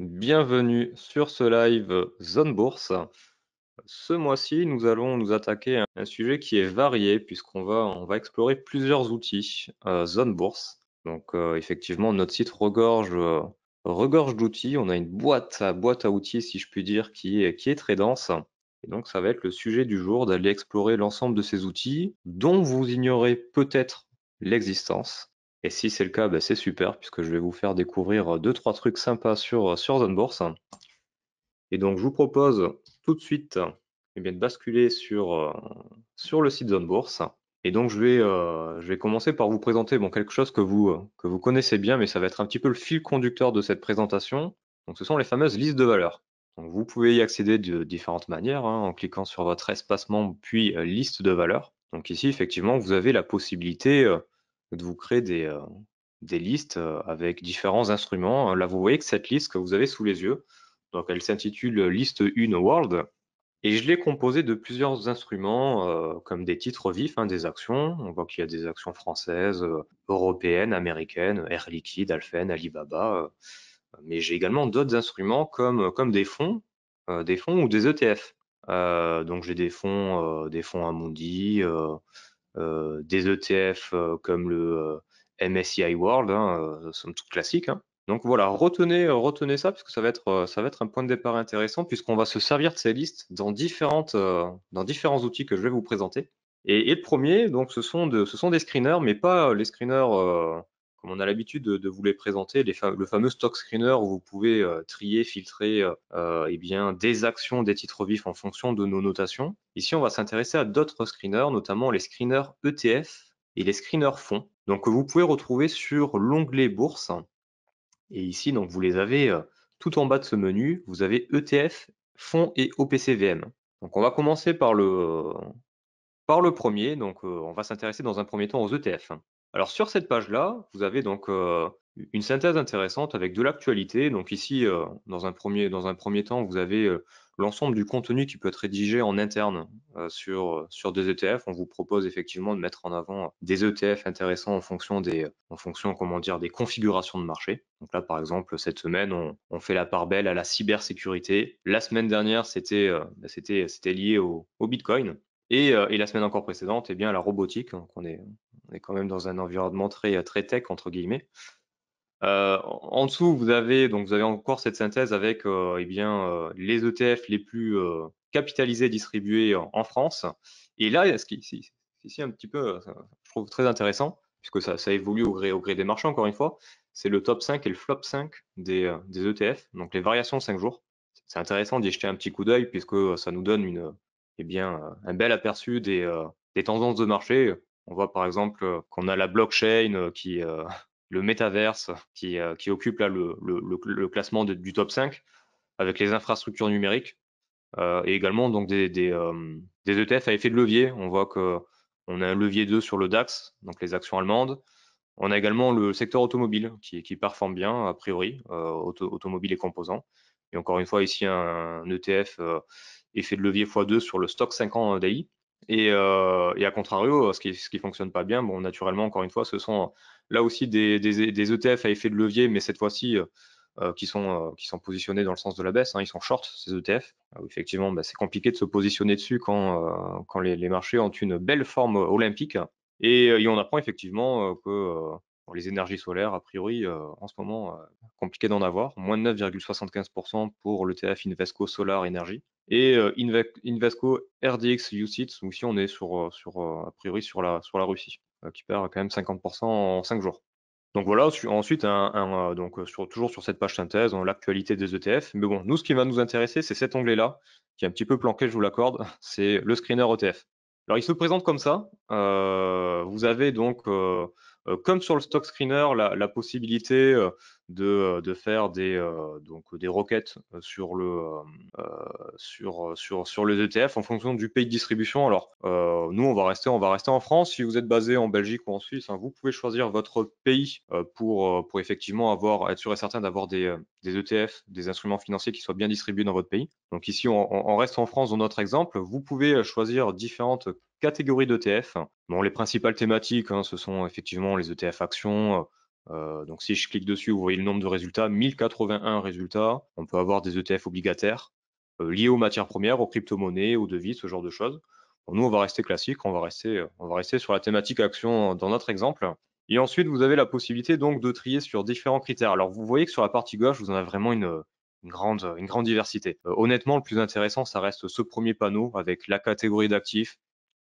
Bienvenue sur ce live Zone Bourse. Ce mois-ci, nous allons nous attaquer à un sujet qui est varié puisqu'on va, on va explorer plusieurs outils euh, Zone Bourse. Donc euh, effectivement, notre site regorge, euh, regorge d'outils. On a une boîte à, boîte à outils, si je puis dire, qui est, qui est très dense. Et donc ça va être le sujet du jour d'aller explorer l'ensemble de ces outils dont vous ignorez peut-être l'existence et si c'est le cas, ben, c'est super, puisque je vais vous faire découvrir euh, deux, trois trucs sympas sur, euh, sur Bourse. Et donc, je vous propose tout de suite eh bien, de basculer sur, euh, sur le site Zone Et donc, je vais, je vais commencer par vous présenter bon, quelque chose que vous, que vous connaissez bien, mais ça va être un petit peu le fil conducteur de cette présentation. Donc, ce sont les fameuses listes de valeurs. Donc, vous pouvez y accéder de différentes manières, hein, en cliquant sur votre espacement, puis liste de valeurs. Donc, ici, effectivement, vous avez la possibilité de vous créer des, euh, des listes euh, avec différents instruments. Là, vous voyez que cette liste que vous avez sous les yeux, donc elle s'intitule euh, Liste 1 World, et je l'ai composée de plusieurs instruments comme des titres vifs, hein, des actions. On voit qu'il y a des actions françaises, européennes, américaines, Air Liquide, Alphen, Alibaba. mais j'ai également d'autres instruments comme, comme des fonds, des fonds ou des ETF. donc j'ai des fonds, des fonds Amundi, euh, des ETF euh, comme le euh, MSCI World, hein, somme toute classique. Hein. Donc voilà, retenez, retenez ça puisque ça va être, ça va être un point de départ intéressant puisqu'on va se servir de ces listes dans différentes, dans différents outils que je vais vous présenter. Et, le premier, donc ce sont, de, ce sont des screeners, mais pas les screeners on a l'habitude de, vous les présenter, le fameux stock screener où vous pouvez euh, trier, filtrer euh, eh bien, des actions, des titres vifs en fonction de nos notations. Ici, on va s'intéresser à d'autres screeners, notamment les screeners ETF et les screeners fonds, donc vous pouvez retrouver sur l'onglet bourse. Et ici, donc, vous les avez euh, tout en bas de ce menu, vous avez ETF, fonds et OPCVM. Donc on va commencer par le, par le premier, donc on va s'intéresser dans un premier temps aux ETF. Alors sur cette page-là, vous avez donc euh, une synthèse intéressante avec de l'actualité. Donc ici, euh, dans, un premier, dans un premier temps, vous avez euh, l'ensemble du contenu qui peut être rédigé en interne sur, sur des ETF. On vous propose effectivement de mettre en avant des ETF intéressants en fonction des, en fonction, comment dire, des configurations de marché. Donc là, par exemple, cette semaine, on, fait la part belle à la cybersécurité. La semaine dernière, c'était bah, lié au, Bitcoin. Et, la semaine encore précédente, eh bien, la robotique on est quand même dans un environnement très, euh, très tech, entre guillemets. Euh, en dessous, vous avez donc vous avez encore cette synthèse avec euh, eh bien, les ETF les plus capitalisés distribués en, France. Et là, ce qui est ici un petit peu, je trouve très intéressant, puisque ça, ça évolue au gré, au gré des marchés encore une fois, c'est le top 5 et le flop 5 des, ETF, e donc les variations 5 jours. C'est intéressant d'y jeter un petit coup d'œil puisque ça nous donne une, eh bien, un bel aperçu des, des tendances de marché on voit par exemple euh, qu'on a la blockchain euh, qui, euh, le métaverse qui, qui occupe là le, classement du top 5 avec les infrastructures numériques et également donc des, ETF e à effet de levier. On voit qu'on a un levier 2 sur le DAX, donc les actions allemandes. On a également le secteur automobile qui, qui performe bien a priori, automobile et composants. Et encore une fois ici un, un ETF effet de levier x2 sur le stock ans DAI. Et, euh, et, à contrario, euh, ce qui, ce qui fonctionne pas bien, bon, naturellement, encore une fois, ce sont euh, là aussi des, des, des ETF à effet de levier, mais cette fois-ci, euh, euh qui, sont, qui sont positionnés dans le sens de la baisse. Hein, ils sont short, ces ETF. Ah effectivement, bah, c'est compliqué de se positionner dessus quand, quand les, les, marchés ont une belle forme olympique. Et, et on apprend effectivement que les énergies solaires, a priori, euh, en ce moment, euh, compliqué d'en avoir. Moins de 9,75% pour l'ETF Invesco Solar Energy. Et euh, Invesco RDX UCITS, où ici on est sur, sur, a priori sur la, sur la Russie, qui perd quand même 50% en 5 jours. Donc voilà, ensuite, un, donc toujours sur cette page synthèse, hein, l'actualité des ETF. Mais bon, nous, ce qui va nous intéresser, c'est cet onglet-là, qui est un petit peu planqué, je vous l'accorde, c'est le screener ETF. Alors, il se présente comme ça. vous avez donc euh, comme sur le stock screener, la, possibilité euh, de, faire des, donc des requêtes sur, le, sur, sur, sur les ETF en fonction du pays de distribution. Alors, nous, on va, rester, on va rester en France. Si vous êtes basé en Belgique ou en Suisse, hein, vous pouvez choisir votre pays pour, pour effectivement avoir, être sûr et certain d'avoir des, des ETF, des instruments financiers qui soient bien distribués dans votre pays. Donc ici, on, reste en France dans notre exemple. Vous pouvez choisir différentes catégories d'ETF. Bon, les principales thématiques, hein, ce sont effectivement les ETF actions, euh, donc si je clique dessus, vous voyez le nombre de résultats, 1081 résultats. On peut avoir des ETF obligataires euh, liés aux matières premières, aux crypto-monnaies, aux devises, ce genre de choses. nous, on va rester classique, on va rester, on va rester sur la thématique action dans notre exemple. Et ensuite, vous avez la possibilité donc de trier sur différents critères. Alors vous voyez que sur la partie gauche, vous en avez vraiment une, grande, diversité. Euh, honnêtement, le plus intéressant, ça reste ce premier panneau avec la catégorie d'actifs,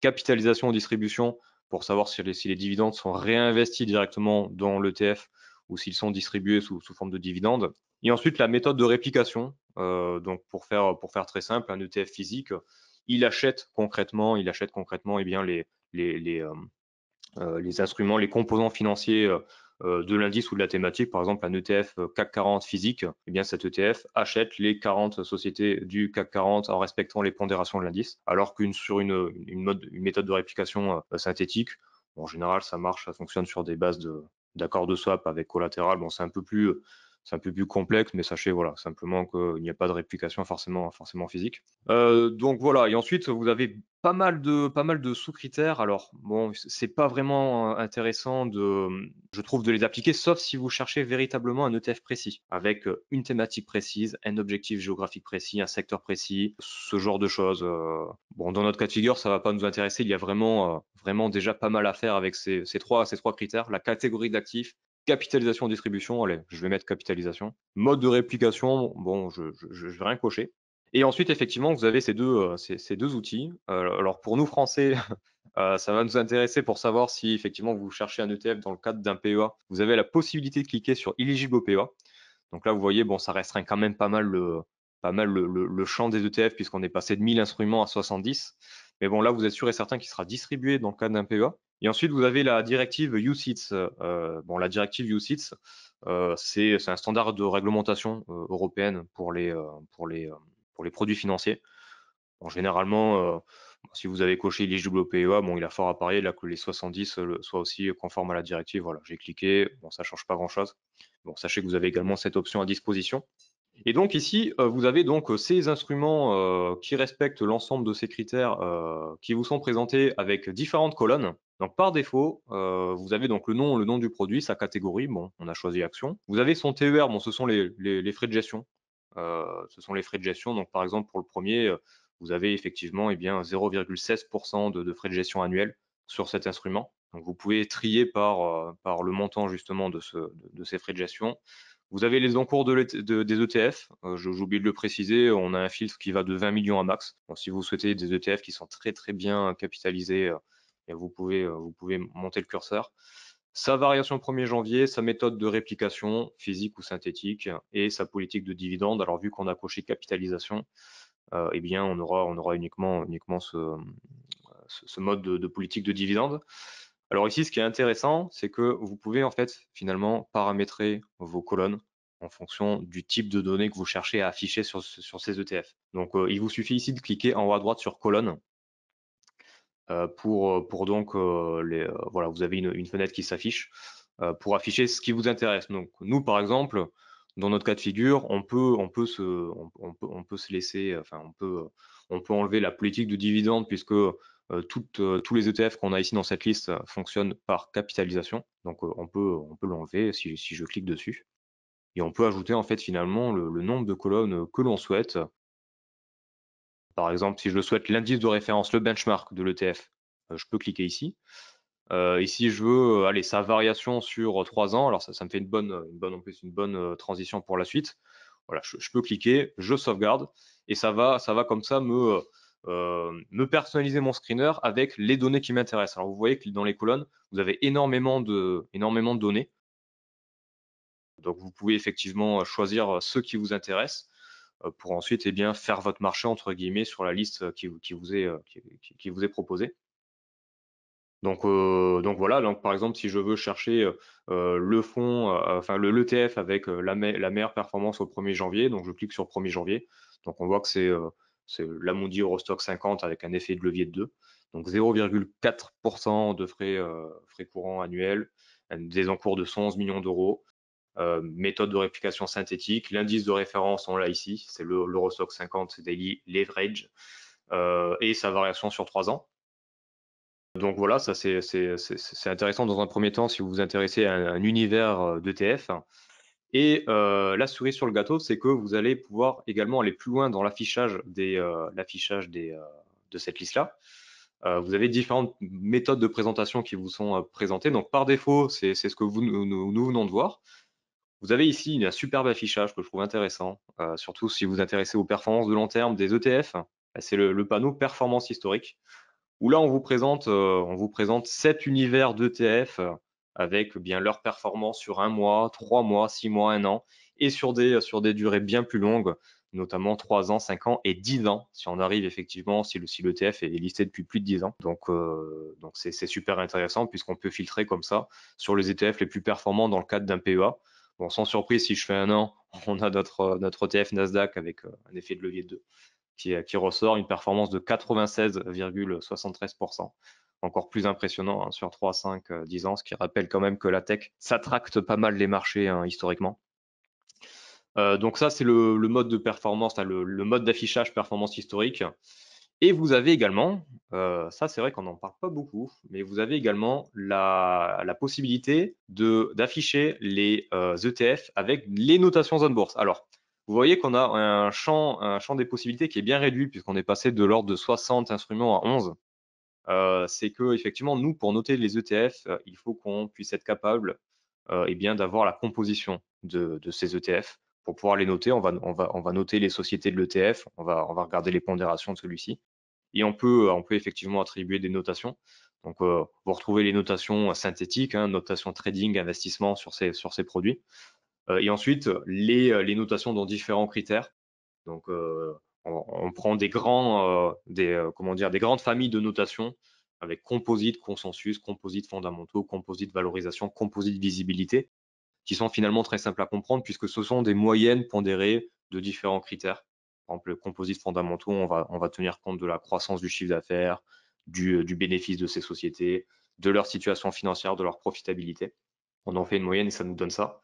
capitalisation distribution pour savoir si les, dividendes sont réinvestis directement dans l'ETF ou s'ils sont distribués sous, forme de dividendes. Et ensuite, la méthode de réplication. Euh, donc, pour faire, pour faire très simple, un ETF physique, il achète concrètement, il achète concrètement eh bien, les, les, euh, euh, les instruments, les composants financiers euh, de l'indice ou de la thématique, par exemple un ETF euh, CAC 40 physique, eh bien cet ETF achète les 40 sociétés du CAC 40 en respectant les pondérations de l'indice, alors qu'une sur une, méthode de réplication euh, synthétique, en général ça marche, ça fonctionne sur des bases de, de swap avec collatéral. Bon, c'est un peu plus c'est un peu plus complexe, mais sachez voilà simplement qu'il n'y a pas de réplication forcément, forcément physique. Euh, donc voilà, et ensuite vous avez pas mal de pas mal de sous-critères. Alors bon, c'est pas vraiment euh, intéressant de, je trouve, de les appliquer, sauf si vous cherchez véritablement un ETF précis, avec euh, une thématique précise, un objectif géographique précis, un secteur précis, ce genre de choses. Bon, dans notre cas de figure, ça va pas nous intéresser. Il y a vraiment vraiment déjà pas mal à faire avec ces, ces trois ces trois critères, la catégorie d'actifs, Capitalisation distribution, allez, je vais mettre capitalisation. Mode de réplication, bon, je, je, vais rien cocher. Et ensuite, effectivement, vous avez ces deux, euh, ces, deux outils. Euh, alors pour nous français, euh, ça va nous intéresser pour savoir si effectivement vous cherchez un ETF dans le cadre d'un PEA. Vous avez la possibilité de cliquer sur éligible au PEA. Donc là, vous voyez, bon, ça restreint quand même pas mal le, pas mal le, le champ des ETF puisqu'on est passé de 1000 instruments à 70. Mais bon, là, vous êtes sûr et certain qu'il sera distribué dans le cadre d'un PEA. Et ensuite, vous avez la directive UCITS. Euh, bon, la directive UCITS, euh, c'est un standard de réglementation euh, européenne pour les, produits financiers. généralement, si vous avez coché éligible e bon, il a fort à parier là, que les 70 soient aussi conformes à la directive. Voilà, j'ai cliqué. Bon, ça change pas grand-chose. Bon, sachez que vous avez également cette option à disposition. Et donc ici, euh, vous avez donc euh, ces instruments euh, qui respectent l'ensemble de ces critères qui vous sont présentés avec différentes colonnes. Donc par défaut, vous avez donc le nom, le nom du produit, sa catégorie, bon, on a choisi action. Vous avez son TER, bon, ce sont les, frais de gestion. ce sont les frais de gestion. Donc par exemple, pour le premier, vous avez effectivement eh bien 0,16% de, frais de gestion annuels sur cet instrument. Donc vous pouvez trier par, le montant justement de, ces frais de gestion. Vous avez les encours des ETF. Euh, j'oublie de le préciser, on a un filtre qui va de 20 millions à max. si vous souhaitez des ETF qui sont très très bien capitalisés, euh, vous, pouvez, euh, vous pouvez monter le curseur. Sa variation 1er janvier, sa méthode de réplication physique ou synthétique et sa politique de dividende. Alors vu qu'on a coché capitalisation, eh bien on aura, on aura uniquement, uniquement ce, mode de politique de dividende. Alors ici, ce qui est intéressant, c'est que vous pouvez en fait finalement paramétrer vos colonnes en fonction du type de données que vous cherchez à afficher sur, ces ETF. Donc euh, il vous suffit ici de cliquer en haut à droite sur colonne euh, euh, pour, donc voilà, vous avez une, fenêtre qui s'affiche pour afficher ce qui vous intéresse. Donc nous par exemple, dans notre cas de figure, on peut, on peut, se, on peut se laisser, enfin on peut, on peut enlever la politique de dividende puisque euh, euh, tous les ETF qu'on a ici dans cette liste euh, fonctionnent par capitalisation. Donc on peut, l'enlever si, je clique dessus. Et on peut ajouter en fait finalement le, nombre de colonnes que l'on souhaite. Par exemple, si je souhaite l'indice de référence, le benchmark de l'ETF, je peux cliquer ici. Et si je veux aller sa variation sur trois ans. Alors ça, me fait une bonne, transition pour la suite. Voilà, je, peux cliquer, je sauvegarde et ça va comme ça me euh, me personnaliser mon screener avec les données qui m'intéressent. Alors vous voyez que dans les colonnes, vous avez énormément de, énormément de données. Donc vous pouvez effectivement euh, choisir euh, ceux qui vous intéressent pour ensuite et eh bien, faire votre marché entre guillemets sur la liste qui, qui vous, est, qui, vous est proposée. Donc, donc voilà, donc par exemple, si je veux chercher le fond enfin le l'ETF avec la, la, meilleure performance au 1er janvier, donc je clique sur 1er janvier. Donc on voit que c'est c'est l'amondi Eurostock 50 avec un effet de levier de 2. Donc 0,4% de frais, euh, frais courants annuels, des encours de 111 millions d'euros, euh, méthode de réplication synthétique, l'indice de référence, on l'a ici, c'est l'Eurostock 50, 50 Daily Leverage, euh, et sa variation sur 3 ans. Donc voilà, ça c'est intéressant dans un premier temps si vous vous intéressez à un univers d'ETF. Et euh, la souris sur le gâteau, c'est que vous allez pouvoir également aller plus loin dans l'affichage des, euh, l'affichage euh, de cette liste-là. Euh, vous avez différentes méthodes de présentation qui vous sont présentées. Donc par défaut, c'est, ce que nous, nous, venons de voir. Vous avez ici un superbe affichage que je trouve intéressant, surtout si vous intéressez aux performances de long terme des ETF. C'est le, panneau performance historique, où là on vous présente, on vous présente cet univers d'ETF avec bien leur performance sur un mois, trois mois, six mois, un an, et sur des, euh, sur des durées bien plus longues, notamment trois ans, cinq ans et dix ans, si on arrive effectivement, si, le, si l'ETF est listé depuis plus de dix ans. Donc, euh, c'est, super intéressant puisqu'on peut filtrer comme ça sur les ETF les plus performants dans le cadre d'un PEA. Bon, sans surprise, si je fais un an, on a notre, euh, notre ETF Nasdaq avec un effet de levier 2 qui, qui ressort une performance de 96,73% encore plus impressionnant hein, sur 3, 5, 10 ans, ce qui rappelle quand même que la tech, s'attracte pas mal les marchés hein, historiquement. Euh, donc ça, c'est le, mode de performance, le, mode d'affichage performance historique. Et vous avez également, euh, ça c'est vrai qu'on n'en parle pas beaucoup, mais vous avez également la, possibilité d'afficher les ETF euh, e avec les notations zone bourse. Alors, vous voyez qu'on a un champ, un champ des possibilités qui est bien réduit puisqu'on est passé de l'ordre de 60 instruments à 11 c'est que effectivement, nous, pour noter les ETF, il faut qu'on puisse être capable euh, bien d'avoir la composition de, ces ETF. Pour pouvoir les noter, on va, on va, on va noter les sociétés de l'ETF, on va, on va regarder les pondérations de celui-ci. Et on peut, on peut effectivement attribuer des notations. Donc, vous retrouvez les notations synthétiques, hein, notation trading, investissement sur ces, sur ces produits. et ensuite, les, les notations dans différents critères. Donc, on, prend des grands, euh, des, euh, comment dire, des grandes familles de notations avec composite, consensus, composites fondamentaux, composites valorisation, composite visibilité, qui sont finalement très simples à comprendre puisque ce sont des moyennes pondérées de différents critères. Par exemple, le composite fondamentaux, on va, tenir compte de la croissance du chiffre d'affaires, du, euh, du, bénéfice de ces sociétés, de leur situation financière, de leur profitabilité. On en fait une moyenne et ça nous donne ça.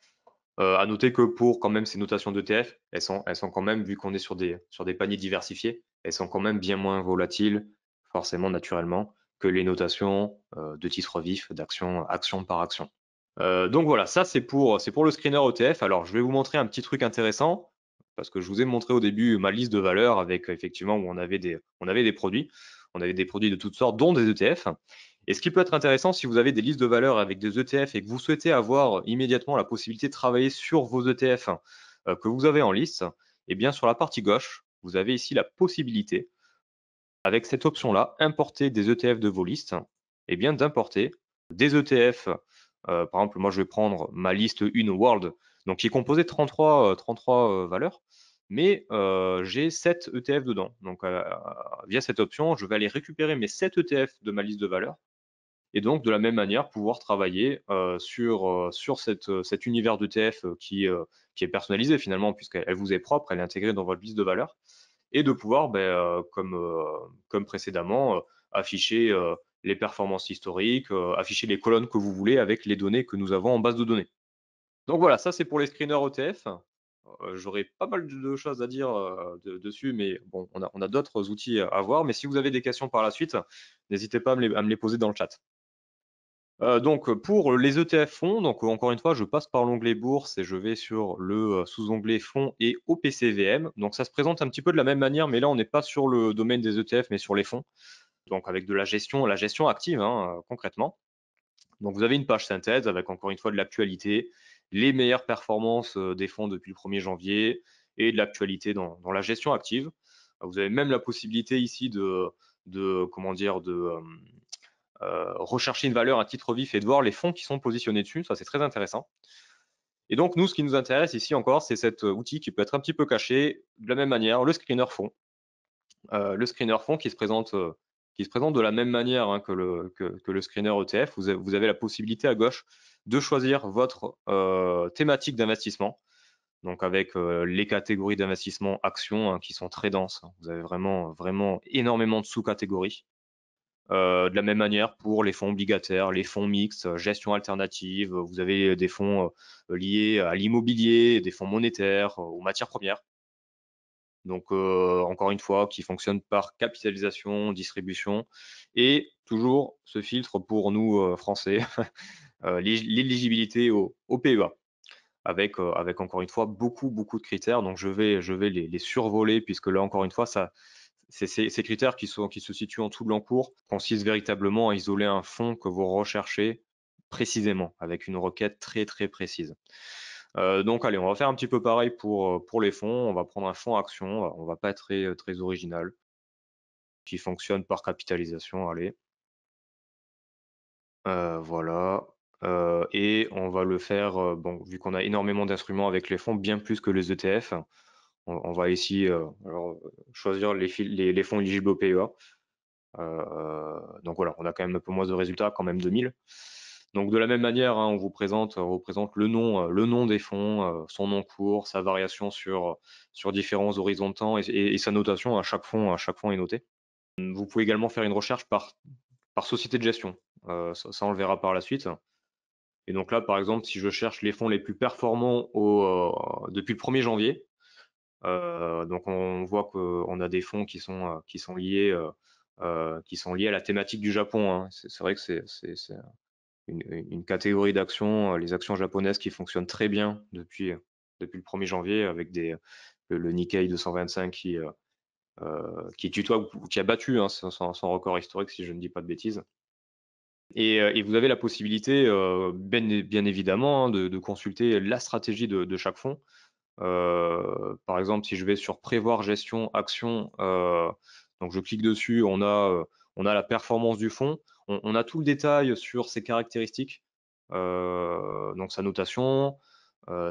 Euh, à noter que pour quand même ces notations d'ETF, elles sont, elles sont quand même, vu qu'on est sur des, sur des paniers diversifiés, elles sont quand même bien moins volatiles, forcément naturellement, que les notations euh, de titres vifs, d'action, action par action. Euh, donc voilà, ça c'est pour, c'est pour le screener ETF. Alors je vais vous montrer un petit truc intéressant, parce que je vous ai montré au début ma liste de valeurs avec effectivement où on avait des, on avait des produits, on avait des produits de toutes sortes, dont des ETF. Et ce qui peut être intéressant, si vous avez des listes de valeurs avec des ETF et que vous souhaitez avoir immédiatement la possibilité de travailler sur vos ETF euh, que vous avez en liste, eh bien sur la partie gauche, vous avez ici la possibilité, avec cette option-là, importer des ETF de vos listes, eh bien d'importer des ETF. Euh, par exemple, moi, je vais prendre ma liste une World, donc qui est composée de 33, 33 euh, valeurs, mais j'ai 7 ETF dedans. Donc, via cette option, je vais aller récupérer mes 7 ETF de ma liste de valeurs et donc de la même manière pouvoir travailler euh, sur, euh, sur cette, euh, cet univers d'ETF qui, qui est personnalisé finalement puisqu'elle vous est propre, elle est intégrée dans votre liste de valeurs et de pouvoir, ben, comme, comme précédemment, afficher les performances historiques, afficher les colonnes que vous voulez avec les données que nous avons en base de données. Donc voilà, ça c'est pour les screeners ETF. J'aurais pas mal de choses à dire dessus, mais bon, on a, d'autres outils à voir. Mais si vous avez des questions par la suite, n'hésitez pas à me les poser dans le chat. Euh, donc pour les ETF fonds, donc encore une fois, je passe par l'onglet bourse et je vais sur le euh, sous-onglet fonds et OPCVM. Donc ça se présente un petit peu de la même manière, mais là on n'est pas sur le domaine des ETF, mais sur les fonds. Donc avec de la gestion, la gestion active hein, euh, concrètement. Donc vous avez une page synthèse avec encore une fois de l'actualité, les meilleures performances des fonds depuis le 1er janvier et de l'actualité dans, dans la gestion active. Vous avez même la possibilité ici de, de comment dire de euh, rechercher une valeur à titre vif et de voir les fonds qui sont positionnés dessus. Ça, c'est très intéressant. Et donc, nous, ce qui nous intéresse ici encore, c'est cet euh, outil qui peut être un petit peu caché. De la même manière, le screener fond. Euh, le screener fond qui se présente, qui se présente de la même manière hein, que, le, que, le screener ETF. Vous avez, la possibilité à gauche de choisir votre thématique d'investissement. Donc, avec les catégories d'investissement actions hein, qui sont très denses. Vous avez vraiment, vraiment énormément de sous-catégories. Euh, de la même manière pour les fonds obligataires, les fonds mixtes, euh, gestion alternative, euh, vous avez des fonds liés à l'immobilier, des fonds monétaires, aux matières premières. Donc, encore une fois, qui fonctionnent par capitalisation, distribution et toujours ce filtre pour nous français, l'éligibilité au, PEA. Avec, encore une fois beaucoup beaucoup de critères donc je vais je vais les survoler puisque là encore une fois ça ces, critères qui, se situent en tout blanc l'encours consistent véritablement à isoler un fonds que vous recherchez précisément, avec une requête très très précise. Euh, donc allez, on va faire un petit peu pareil pour, euh, les fonds. On va prendre un fonds action, on ne va pas être très, euh, très original, qui fonctionne par capitalisation, allez. voilà. et on va le faire, bon, vu qu'on a énormément d'instruments avec les fonds, bien plus que les ETF, on, va ici euh, choisir les, fonds éligibles au PEA. Euh, donc voilà, on a quand même un peu moins de résultats, quand même 2000. Donc de la même manière, hein, on vous présente, le nom, euh, le nom des fonds, son nom court, sa variation sur, sur différents horizons de temps et, sa notation à chaque fonds, à chaque fonds est noté. Vous pouvez également faire une recherche par, par société de gestion. ça, on le verra par la suite. Et donc là, par exemple, si je cherche les fonds les plus performants au, depuis le 1er janvier, donc on voit qu'on a des fonds qui sont qui sont liés qui sont liés à la thématique du Japon. Hein. C'est vrai que c'est une, catégorie d'actions, les actions japonaises qui fonctionnent très bien depuis depuis le 1er janvier avec des le, Nikkei 225 qui qui tutoie ou qui a battu hein, son, record historique, si je ne dis pas de bêtises. Et, vous avez la possibilité, ben, bien, évidemment, hein, de, consulter la stratégie de, de chaque fonds par exemple, si je vais sur prévoir gestion action, donc je clique dessus, on a, on a la performance du fond on, a tout le détail sur ses caractéristiques, donc sa notation,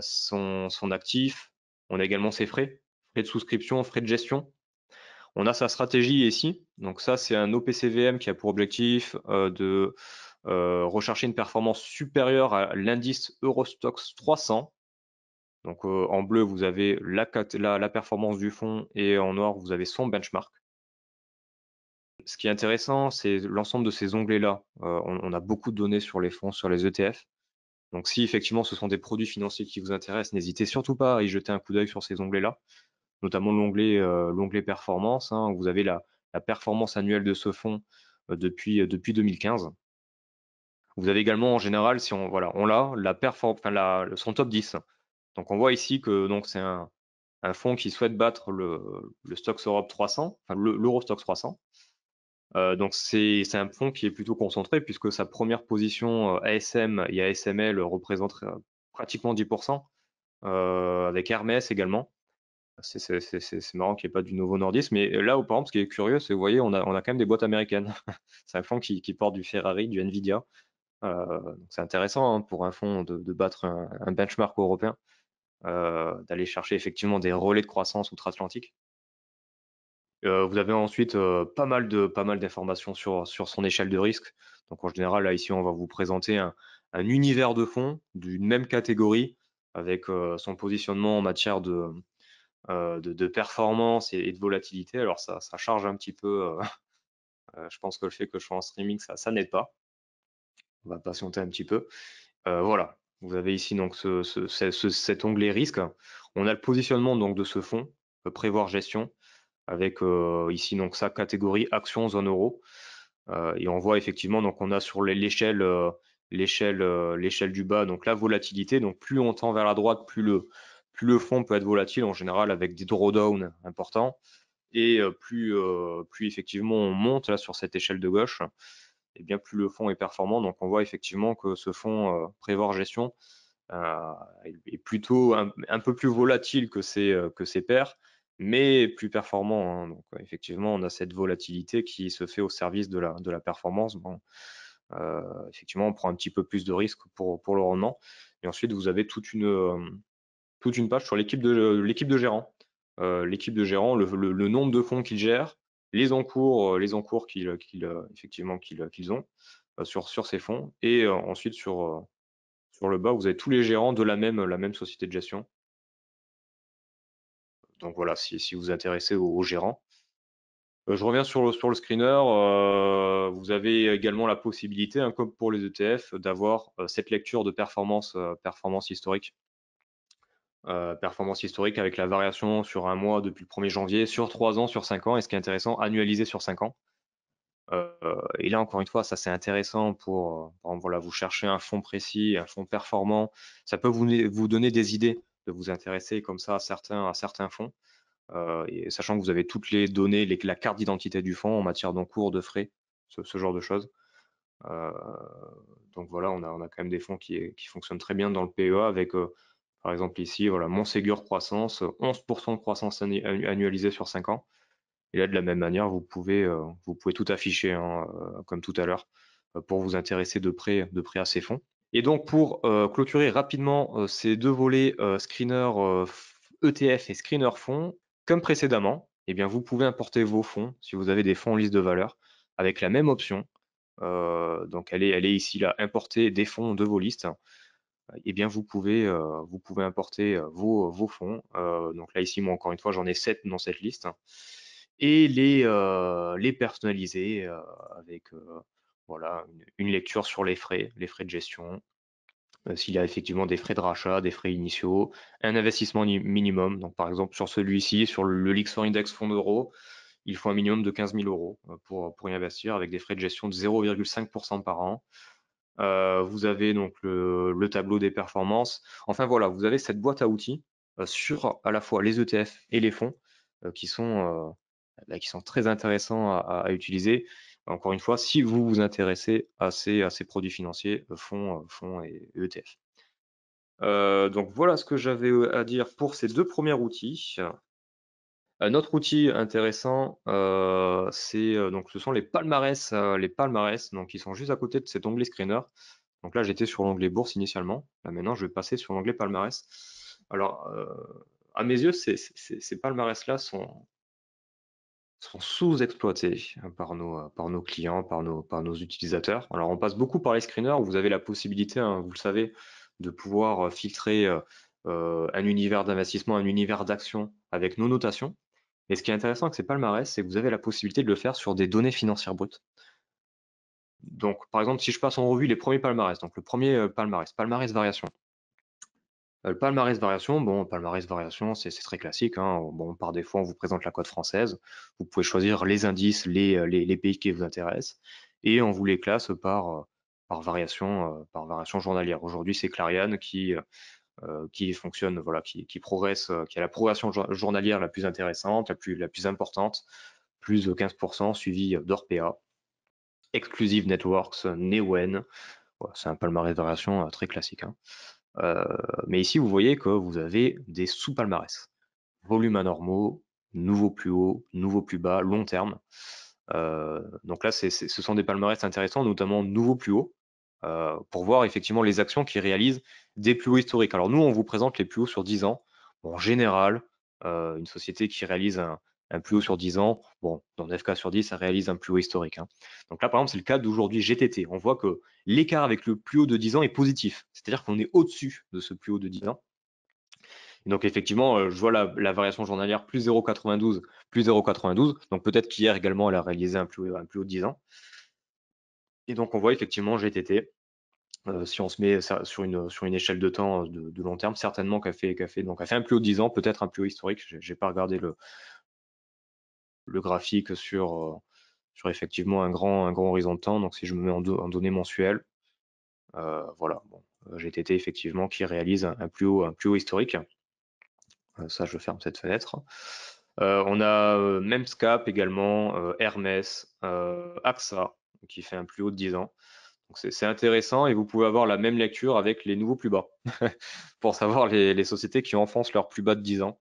son, son actif, on a également ses frais, frais de souscription, frais de gestion. On a sa stratégie ici. Donc ça, c'est un OPCVM qui a pour objectif de rechercher une performance supérieure à l'indice Eurostox 300 donc euh, en bleu, vous avez la, performance du fonds et en noir, vous avez son benchmark. Ce qui est intéressant, c'est l'ensemble de ces onglets-là. Euh, on, a beaucoup de données sur les fonds, sur les ETF. Donc si effectivement ce sont des produits financiers qui vous intéressent, n'hésitez surtout pas à y jeter un coup d'œil sur ces onglets-là, notamment l'onglet euh, performance, hein, vous avez la, performance annuelle de ce fonds depuis, 2015. Vous avez également en général, si on on l'a, la son top 10 donc on voit ici que donc c'est un, fonds qui souhaite battre le, le Stoxx Europe 300, enfin l'Eurostox 300. Euh, donc c'est un fonds qui est plutôt concentré puisque sa première position euh, ASM et ASML représente euh, pratiquement 10%, avec Hermès également. C'est marrant qu'il n'y ait pas du nouveau Nordisk, mais là, par exemple, ce qui est curieux, c'est vous voyez, on a, quand même des boîtes américaines. c'est un fonds qui, porte du Ferrari, du Nvidia. Euh, c'est intéressant hein, pour un fonds de, battre un benchmark européen. Euh, d'aller chercher effectivement des relais de croissance outre-Atlantique. Euh, vous avez ensuite euh, pas mal de pas mal d'informations sur, sur son échelle de risque. Donc en général, là ici, on va vous présenter un, univers de fonds d'une même catégorie avec son positionnement en matière de, de, performance et, de volatilité. Alors ça, charge un petit peu. je pense que le fait que je sois en streaming, ça, ça n'aide pas. On va patienter un petit peu. voilà. Vous avez ici donc cet onglet risque. On a le positionnement donc de ce fonds, euh, prévoir gestion, avec euh, ici donc sa catégorie actions zone euro. Euh, et on voit effectivement donc on a sur l'échelle l'échelle l'échelle du bas donc la volatilité. Donc plus on tend vers la droite, plus le plus le fonds peut être volatile en général avec des drawdowns importants. Et plus plus effectivement on monte là sur cette échelle de gauche, et bien plus le fonds est performant. Donc on voit effectivement que ce fonds euh, Prévoir Gestion euh, est plutôt un, peu plus volatile que ses, euh, que ses pairs, mais plus performant. Hein. Donc effectivement, on a cette volatilité qui se fait au service de la, de la performance. Bon, effectivement, on prend un petit peu plus de risques pour, pour le rendement. Et ensuite, vous avez toute une, toute une page sur l'équipe de l'équipe de gérant, l'équipe de gérant, le, nombre de fonds qu'il gère, les encours, euh, les encours qu'ils euh, euh, effectivement qu'ils ont sur, ces fonds. Et ensuite, sur, le bas, vous avez tous les gérants de la même, société de gestion. Donc voilà, si, vous vous intéressez aux, gérants. Je reviens sur le, screener. vous avez également la possibilité, hein, comme pour les ETF, d'avoir cette lecture de performance, performance historique euh, performance historique avec la variation sur un mois depuis le 1er janvier, sur trois ans, sur cinq ans, et ce qui est intéressant, annualiser sur cinq ans. Euh, et là, encore une fois, ça c'est intéressant pour, euh, par voilà, vous cherchez un fonds précis, un fonds performant. Ça peut vous, vous donner des idées de vous intéresser comme ça à certains, à certains fonds, et sachant que vous avez toutes les données, les, la carte d'identité du fonds en matière d'encours, de frais, ce, genre de choses. donc voilà, on a, on a quand même des fonds qui, qui fonctionnent très bien dans le PEA avec par exemple, ici, voilà, Montségur croissance, 11% de croissance annualisée sur 5 ans. Et là, de la même manière, vous pouvez, euh, tout afficher, hein, euh, comme tout à l'heure, euh, pour vous intéresser de près, à ces fonds. Et donc, pour clôturer rapidement ces deux volets screener ETF e et screener fonds, comme précédemment, eh bien, vous pouvez importer vos fonds si vous avez des fonds en liste de valeur avec la même option. donc, elle elle est ici, là, importer des fonds de vos listes eh bien vous pouvez euh, vous pouvez importer euh, vos, vos fonds. Euh, donc là ici moi encore une fois j'en ai 7 dans cette liste et les les personnaliser avec voilà une, lecture sur les frais, les frais de gestion. S'il y a effectivement des frais de rachat, des frais initiaux, un investissement minimum. Donc par exemple sur celui-ci, sur le lix Index Fonds d'Euro, il faut un minimum de 15 000 euros pour, pour y investir avec des frais de gestion de 0,5% par an. Euh, vous avez donc le, le, tableau des performances. Enfin voilà, vous avez cette boîte à outils euh, sur à la fois les ETF et les fonds euh, qui sont bah, qui sont très intéressants à, à, utiliser. Encore une fois, si vous vous intéressez à ces, à ces produits financiers, fonds, fonds et ETF. Euh, donc voilà ce que j'avais à dire pour ces deux premiers outils. Un autre outil intéressant, euh, c'est euh, ce sont les palmarès, euh, les palmarès, donc ils sont juste à côté de cet onglet screener. Donc là j'étais sur l'onglet bourse initialement, là maintenant je vais passer sur l'onglet palmarès. Alors à mes yeux, ces, palmarès là sont, sous-exploités hein, par nos, clients, par nos, utilisateurs. Alors on passe beaucoup par les screeners vous avez la possibilité, hein, vous le savez, de pouvoir filtrer un univers d'investissement, un univers d'action avec nos notations. Et ce qui est intéressant avec ces palmarès, c'est que vous avez la possibilité de le faire sur des données financières brutes. Donc, par exemple, si je passe en revue les premiers palmarès, donc le premier euh, palmarès, palmarès variation. Euh, le palmarès variation, bon, palmarès variation, c'est très classique. Hein. Bon, par défaut, on vous présente la cote française. Vous pouvez choisir les indices, les, euh, pays qui vous intéressent, et on vous les classe par, par variation, par variation journalière. Aujourd'hui, c'est Clariane qui euh, qui fonctionne, voilà, qui, progresse, euh, qui a la progression journalière la plus intéressante, la plus, la plus importante, plus de 15%, suivi euh, d'Orpea, Exclusive Networks, Newen. c'est un palmarès de variation très classique. Hein. mais ici, vous voyez que vous avez des sous-palmarès. volume anormaux, nouveau plus haut, nouveau plus bas, long terme. donc là, ce sont des palmarès intéressants, notamment nouveaux plus haut euh, pour voir effectivement les actions qui réalisent des plus hauts historiques. Alors nous, on vous présente les plus hauts sur 10 ans. en général, euh, une société qui réalise un, plus haut sur 10 ans, bon, dans 9 cas sur 10, ça réalise un plus haut historique. Hein. Donc là, par exemple, c'est le cas d'aujourd'hui GTT. On voit que l'écart avec le plus haut de 10 ans est positif, c'est-à-dire qu'on est au-dessus de ce plus haut de 10 ans. donc effectivement, euh, je vois la, variation journalière plus 0,92, plus 0,92. Donc peut-être qu'hier également, elle a réalisé un plus, un plus haut de 10 ans. Et donc on voit effectivement GTT euh, si on se met sur une, échelle de temps euh, de, long terme, certainement café café. Donc un plus haut de 10 ans, peut-être un plus haut historique. n'ai pas regardé le, graphique sur, euh, effectivement un grand, horizon de temps. Donc si je me mets en, données mensuelles, voilà. Bon, GTT effectivement qui réalise un, plus haut, un plus haut historique. ça, je ferme cette fenêtre. on a Memscap également, Hermès, AXA qui fait un plus haut de 10 ans c'est intéressant et vous pouvez avoir la même lecture avec les nouveaux plus bas pour savoir les, sociétés qui enfoncent leur plus bas de 10 ans.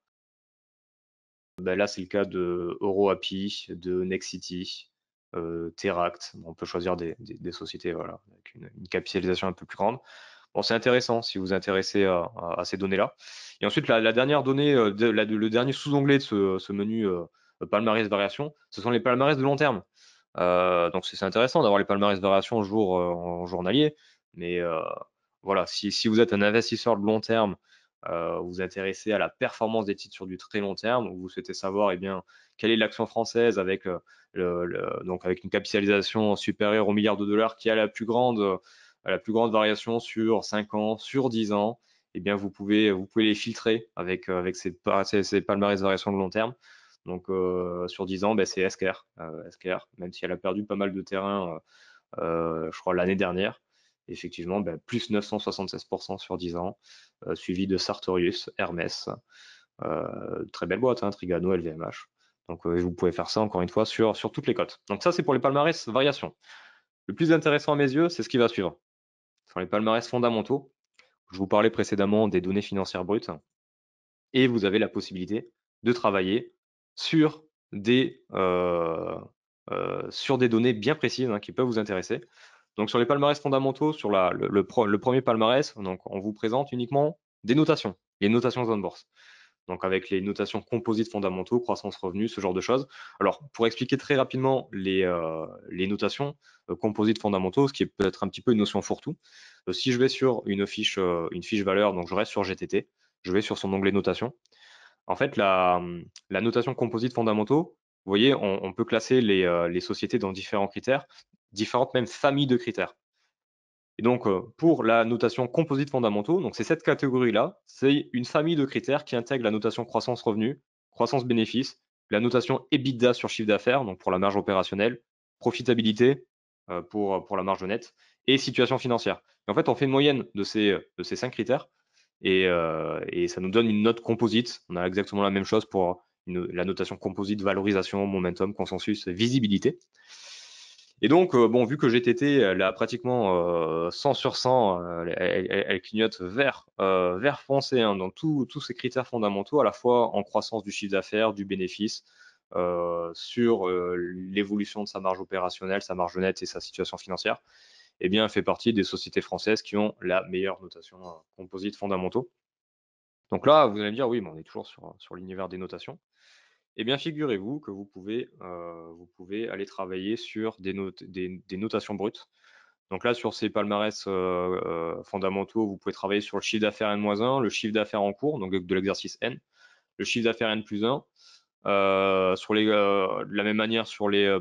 Ben là, c'est le cas de EuroAPI, de Nexity, euh, Teract. On peut choisir des, sociétés voilà, avec une, capitalisation un peu plus grande. Bon, c'est intéressant si vous vous intéressez à, ces données-là. Et ensuite, la, dernière donnée, euh, le dernier sous-onglet de ce, menu euh, palmarès variation, ce sont les palmarès de long terme. Euh, donc c'est intéressant d'avoir les palmarès de variation jour, euh, en journalier. Mais euh, voilà, si, vous êtes un investisseur de long terme, euh, vous intéressez à la performance des titres sur du très long terme, vous souhaitez savoir eh bien, quelle est l'action française avec, donc avec une capitalisation supérieure au milliard de dollars qui a la plus grande, la plus grande variation sur 5 ans, sur 10 ans, eh bien, vous, pouvez, vous pouvez les filtrer avec, avec ces, ces palmarès de variation de long terme. Donc euh, sur 10 ans, ben, c'est SKR, euh, SKR, même si elle a perdu pas mal de terrain, euh, je crois, l'année dernière. Effectivement, ben, plus 976% sur 10 ans, suivi de Sartorius, Hermès. très belle boîte, hein, Trigano, LVMH. Donc vous pouvez faire ça encore une fois sur, sur toutes les cotes. Donc ça c'est pour les palmarès variations. Le plus intéressant à mes yeux, c'est ce qui va suivre. Sur les palmarès fondamentaux, je vous parlais précédemment des données financières brutes et vous avez la possibilité de travailler sur des, euh, euh, sur des données bien précises hein, qui peuvent vous intéresser. Donc sur les palmarès fondamentaux, sur le, premier palmarès, donc on vous présente uniquement des notations, les notations zone bourse. Donc avec les notations composites fondamentaux, croissance revenu, ce genre de choses. Alors pour expliquer très rapidement les, euh, notations composites fondamentaux, ce qui est peut-être un petit peu une notion fourre-tout. si je vais sur une fiche, une fiche valeur, donc je reste sur GTT, je vais sur son onglet notation. En fait, la, mmh, notation composite fondamentaux, vous voyez, on, peut classer euh, les, sociétés dans différents critères, différentes même familles de critères. Et donc, euh, pour la notation composite fondamentaux, donc c'est cette catégorie-là, c'est une famille de critères qui intègre la notation croissance revenu, croissance bénéfice, la notation EBITDA sur chiffre d'affaires, donc pour la marge opérationnelle, profitabilité euh, pour, pour la marge nette, et situation financière. Et en fait, on fait une moyenne de ces, de ces cinq critères euh, et, ça nous donne une note composite. On a exactement la même chose pour la notation composite, valorisation, momentum, consensus, visibilité. Et donc, euh, bon, vu que GTT, elle a pratiquement 100 euh, sur 100, elle, clignote vert, français foncé hein, dans tous ces critères fondamentaux, à la fois en croissance du chiffre d'affaires, du bénéfice, sur l'évolution de sa marge opérationnelle, sa marge nette et sa situation financière eh bien, fait partie des sociétés françaises qui ont la meilleure notation hein, composite fondamentaux. Donc là, vous allez me dire, oui, mais on est toujours sur, sur l'univers des notations. Eh bien, figurez-vous que vous pouvez, euh, vous pouvez aller travailler sur des, des, notations brutes. Donc là, sur ces palmarès euh, euh, fondamentaux, vous pouvez travailler sur le chiffre d'affaires N-1, le chiffre d'affaires en cours, donc de l'exercice N, le chiffre d'affaires N 1, sur les, de la même manière, sur les,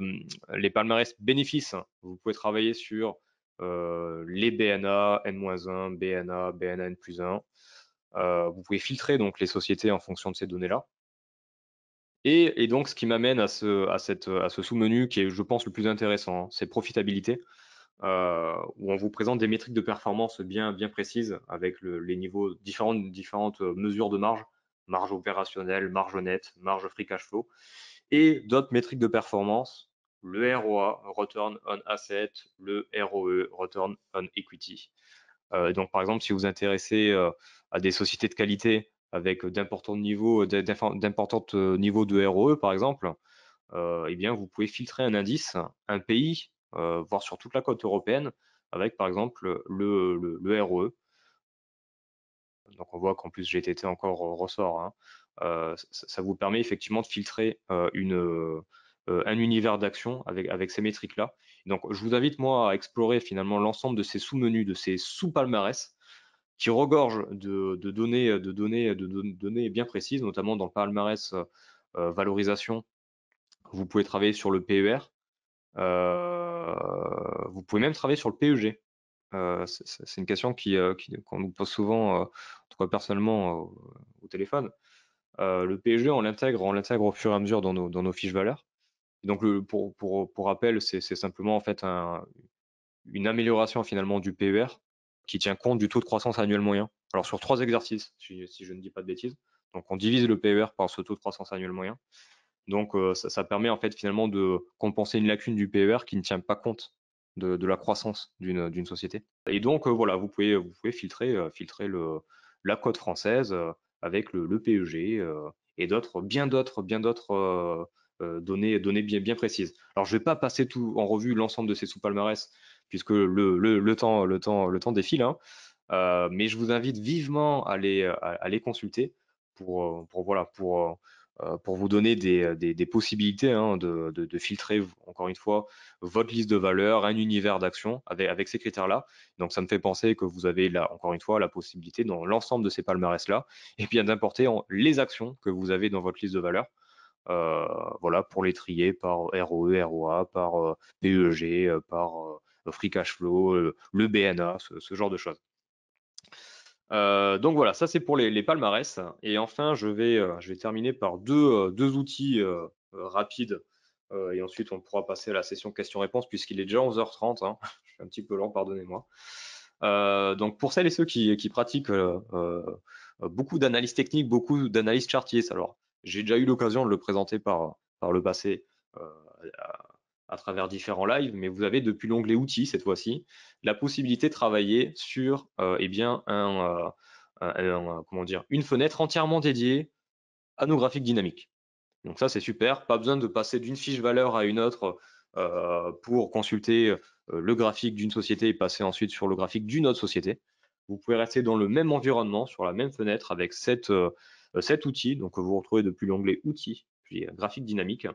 les palmarès bénéfices, hein, vous pouvez travailler sur euh, les BNA, N-1, BNA, BNA N 1. Euh, vous pouvez filtrer donc les sociétés en fonction de ces données-là. Et, donc, ce qui m'amène à ce, sous-menu qui est, je pense, le plus intéressant, hein, c'est profitabilité, euh, où on vous présente des métriques de performance bien, précises avec les niveaux, différentes, différentes mesures de marge, marge opérationnelle, marge nette, marge free cash flow, et d'autres métriques de performance le ROA, Return on Asset, le ROE, Return on Equity. Euh, donc, par exemple, si vous vous intéressez euh, à des sociétés de qualité avec d'importants niveaux, euh, niveaux de ROE, par exemple, eh bien, vous pouvez filtrer un indice, un pays, voire sur toute la côte européenne, avec, par exemple, le, le, ROE. E. Donc, on voit qu'en plus, GTT encore ressort. Hein. ça vous permet effectivement de filtrer une euh, un univers d'action avec, ces métriques-là. Donc, je vous invite, moi, à explorer finalement l'ensemble de ces sous-menus, de ces sous-palmarès qui regorgent de, données, de, données, de données bien précises, notamment dans le palmarès euh, valorisation. Vous pouvez travailler sur le PER. Euh, vous pouvez même travailler sur le PEG. c'est une question qui, qu'on nous pose souvent, en tout cas personnellement, au téléphone. le PEG, on l'intègre, l'intègre au fur et à mesure dans dans nos fiches valeurs donc, pour, rappel, c'est simplement en fait une amélioration finalement du PER qui tient compte du taux de croissance annuel moyen. Alors, sur trois exercices, si, je ne dis pas de bêtises. Donc, on divise le PER par ce taux de croissance annuel moyen. Donc, euh, ça, permet en fait finalement de compenser une lacune du PER qui ne tient pas compte de, la croissance d'une société. Et donc, euh, voilà, vous pouvez, vous pouvez filtrer, euh, le, la cote française avec le, PEG et d'autres, bien d'autres, bien d'autres euh, données, données bien, bien précises. Alors, je ne vais pas passer tout en revue l'ensemble de ces sous-palmarès, puisque le, le, le, temps, le, temps, le temps défile, hein, euh, mais je vous invite vivement à les, à, les consulter pour, euh, pour, voilà, pour, pour vous donner des, des, possibilités hein, de, de, filtrer, encore une fois, votre liste de valeurs, un univers d'actions avec, avec ces critères-là. Donc, ça me fait penser que vous avez, là, encore une fois, la possibilité dans l'ensemble de ces palmarès-là, et bien d'importer les actions que vous avez dans votre liste de valeurs euh, voilà, pour les trier par ROE, ROA, par PEG, euh, e euh, par free cash flow, le BNA, ce, genre de choses. donc voilà, ça c'est pour les, palmarès. Et enfin, je vais, je vais terminer par deux, deux outils rapides. et ensuite, on pourra passer à la session questions-réponses puisqu'il est déjà 11h30. Hein. je suis un petit peu lent, pardonnez-moi. donc pour celles et ceux qui, pratiquent beaucoup d'analyse technique, beaucoup d'analyse chartiers, alors j'ai déjà eu l'occasion de le présenter par, le passé euh, à, travers différents lives, mais vous avez depuis l'onglet outils cette fois-ci la possibilité de travailler sur euh, eh bien euh, une fenêtre entièrement dédiée à nos graphiques dynamiques. Donc ça c'est super, pas besoin de passer d'une fiche valeur à une autre pour consulter le graphique d'une société et passer ensuite sur le graphique d'une autre société. Vous pouvez rester dans le même environnement, sur la même fenêtre, avec cette, euh, cet outil, donc vous retrouvez depuis l'onglet outils, puis euh, graphique dynamique.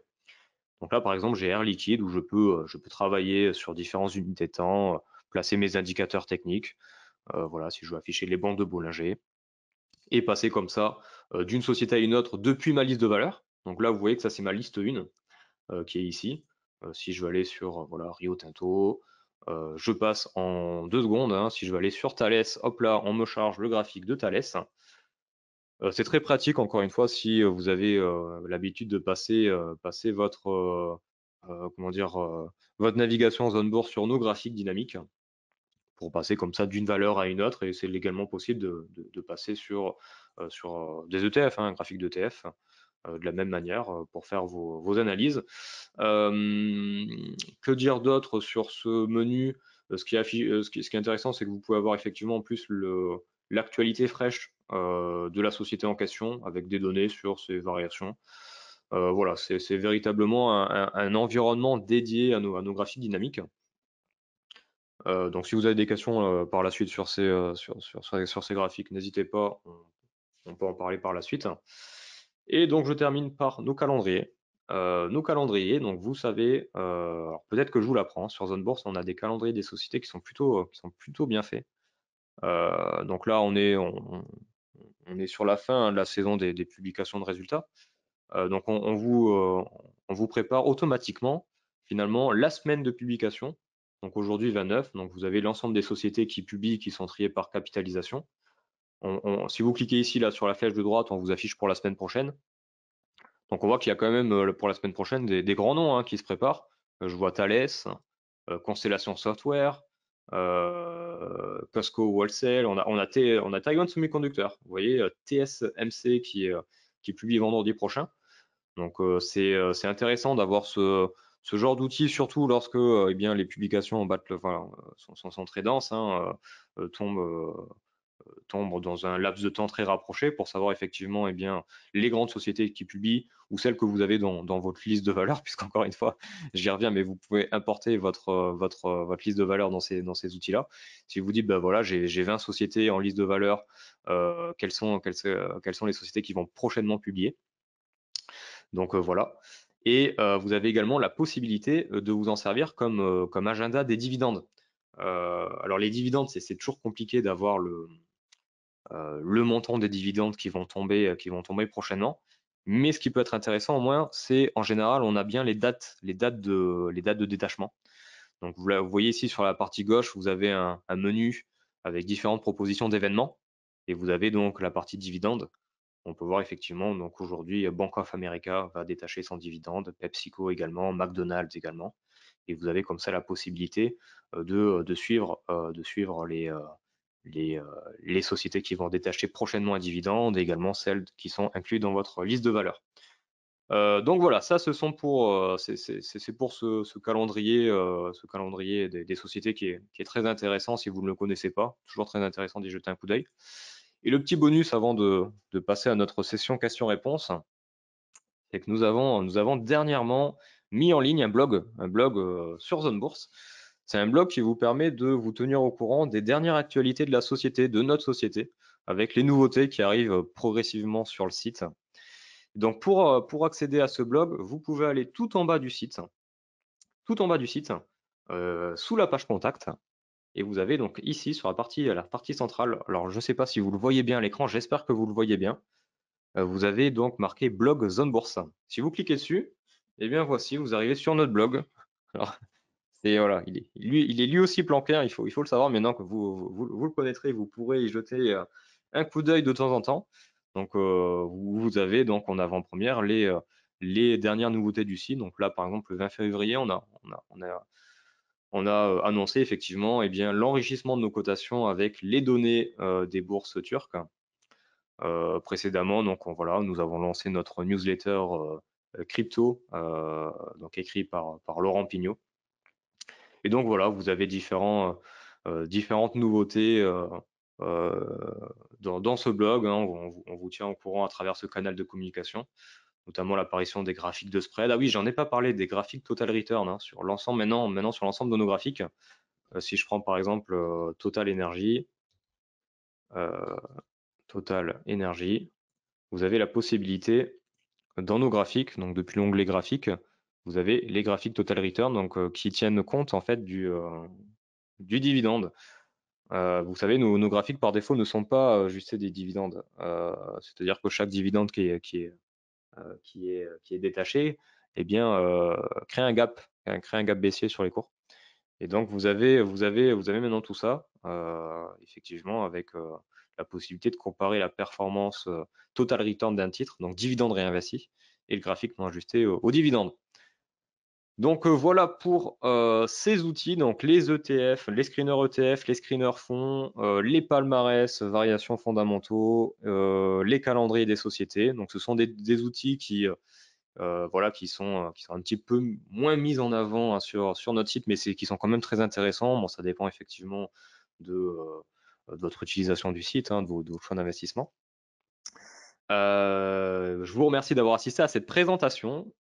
Donc là, par exemple, j'ai Air Liquide où je peux, euh, je peux travailler sur différentes unités de temps, placer mes indicateurs techniques. voilà, si je veux afficher les bandes de Bollinger et passer comme ça d'une société à une autre depuis ma liste de valeurs. Donc là, vous voyez que ça, c'est ma liste 1 qui est ici. si je veux aller sur voilà, Rio Tinto, je passe en deux secondes. Hein. Si je veux aller sur Thales, hop là, on me charge le graphique de Thales. Euh, c'est très pratique, encore une fois, si euh, vous avez euh, l'habitude de passer, votre, comment dire, votre navigation en zone bourse sur nos graphiques dynamiques pour passer comme ça d'une valeur à une autre et c'est légalement possible de, passer sur, des ETF, hein, un graphique d'ETF de la même manière pour faire vos, analyses. que dire d'autre sur ce menu ce qui, ce qui, est intéressant, c'est que vous pouvez avoir effectivement en plus l'actualité fraîche euh, de la société en question avec des données sur ces variations. Euh, voilà, c'est véritablement un, environnement dédié à nos, graphiques dynamiques. Euh, donc si vous avez des questions par la suite sur ces, sur, ces graphiques, n'hésitez pas, on, peut en parler par la suite. Et donc je termine par nos calendriers. nos calendriers, donc vous savez, peut-être que je vous l'apprends, sur Zonebourse, on a des calendriers des sociétés qui sont plutôt, qui sont plutôt bien faits. donc là, on est, on, on est sur la fin hein, de la saison des, publications de résultats. Euh, donc, on, vous, euh, on vous prépare automatiquement, finalement, la semaine de publication. Donc, aujourd'hui, 29. Donc, vous avez l'ensemble des sociétés qui publient, qui sont triées par capitalisation. On, si vous cliquez ici, là, sur la flèche de droite, on vous affiche pour la semaine prochaine. Donc, on voit qu'il y a quand même, euh, pour la semaine prochaine, des, grands noms hein, qui se préparent. Je vois Thales, Constellation Software, euh, Costco Wholesale, on a, on a, on a Taiwan Semiconductor, vous voyez, euh, TSMC qui, euh, qui publie vendredi prochain. Donc c'est intéressant d'avoir ce, genre d'outils, surtout lorsque eh bien, les publications battent le, enfin, sont, sont, très denses, hein, tombent tombe dans un laps de temps très rapproché pour savoir effectivement eh bien, les grandes sociétés qui publient ou celles que vous avez dans, votre liste de valeurs, puisqu'encore une fois, j'y reviens, mais vous pouvez importer votre, votre, liste de valeurs dans ces, dans ces outils-là. Si vous dites, ben voilà, j'ai 20 sociétés en liste de valeurs, euh, quelles, sont, quelles, euh, quelles, sont les sociétés qui vont prochainement publier Donc euh, voilà. Et vous avez également la possibilité de vous en servir comme, comme agenda des dividendes. alors les dividendes, c'est toujours compliqué d'avoir le euh, le montant des dividendes qui vont tomber, euh, qui vont tomber prochainement. Mais ce qui peut être intéressant au moins, c'est en général, on a bien les dates, les dates de, les dates de détachement. Donc vous, voyez ici sur la partie gauche, vous avez un, un menu avec différentes propositions d'événements et vous avez donc la partie dividende. On peut voir effectivement, donc aujourd'hui, Bank of America va détacher son dividende, PepsiCo également, McDonald's également. Et vous avez comme ça la possibilité euh, de, de suivre, de suivre les, euh, les, sociétés qui vont détacher prochainement un dividende et également celles qui sont incluses dans votre liste de valeurs. Euh, donc voilà, ça, ce sont pour, euh, c'est pour ce, calendrier, ce calendrier des, sociétés qui est, très intéressant si vous ne le connaissez pas. Toujours très intéressant d'y jeter un coup d'œil. Et le petit bonus avant de, passer à notre session questions-réponses, c'est que nous avons, nous avons dernièrement mis en ligne un blog, un blog sur Zone Bourse, c'est un blog qui vous permet de vous tenir au courant des dernières actualités de la société, de notre société, avec les nouveautés qui arrivent progressivement sur le site. Donc pour, euh, pour accéder à ce blog, vous pouvez aller tout en bas du site, tout en bas du site, euh, sous la page contact, et vous avez donc ici sur la partie, la partie centrale, alors je ne sais pas si vous le voyez bien à l'écran, j'espère que vous le voyez bien, euh, vous avez donc marqué blog zone bourse. Si vous cliquez dessus, eh bien voici, vous arrivez sur notre blog. Alors, et voilà, il est, lui, aussi plan hein, il faut, il faut le savoir maintenant que vous, vous, le connaîtrez, vous pourrez y jeter euh, un coup d'œil de temps en temps. Donc euh, vous avez donc en avant-première les, euh, les dernières nouveautés du site. Donc là, par exemple, le 20 février, on a, on a, annoncé effectivement eh bien l'enrichissement de nos cotations avec les données des bourses turques. précédemment, donc voilà, nous avons lancé notre newsletter crypto, donc écrit par, par Laurent Pignot. Et donc voilà, vous avez euh, euh, différentes nouveautés euh, dans, ce blog. Hein. on, vous tient au courant à travers ce canal de communication, notamment l'apparition des graphiques de spread. Ah oui, j'en ai pas parlé des graphiques total return hein, sur l'ensemble maintenant, maintenant sur l'ensemble de nos graphiques. si je prends par exemple Total Energy, Total Energy, vous avez la possibilité dans nos graphiques, donc depuis l'onglet graphiques, vous avez les graphiques total return donc, euh, qui tiennent compte en fait du, euh, dividende. Euh, vous savez, nos, graphiques par défaut ne sont pas ajustés des dividendes. C'est-à-dire que chaque dividende qui est, détaché eh bien, crée un gap, crée un gap baissier sur les cours. Et donc vous avez, maintenant tout ça, effectivement, avec la possibilité de comparer la performance total return d'un titre, donc dividende réinvesti, et le graphique non ajusté au dividende. Donc euh, voilà pour euh, ces outils, donc les ETF, les screeners ETF, les screeners fonds, euh, les palmarès, variations fondamentaux, les calendriers des sociétés. Donc ce sont des, outils qui, voilà, qui, sont, un petit peu moins mis en avant hein, sur, notre site, mais qui sont quand même très intéressants. Bon, ça dépend effectivement de, votre utilisation du site, hein, de, vos, choix d'investissement. je vous remercie d'avoir assisté à cette présentation.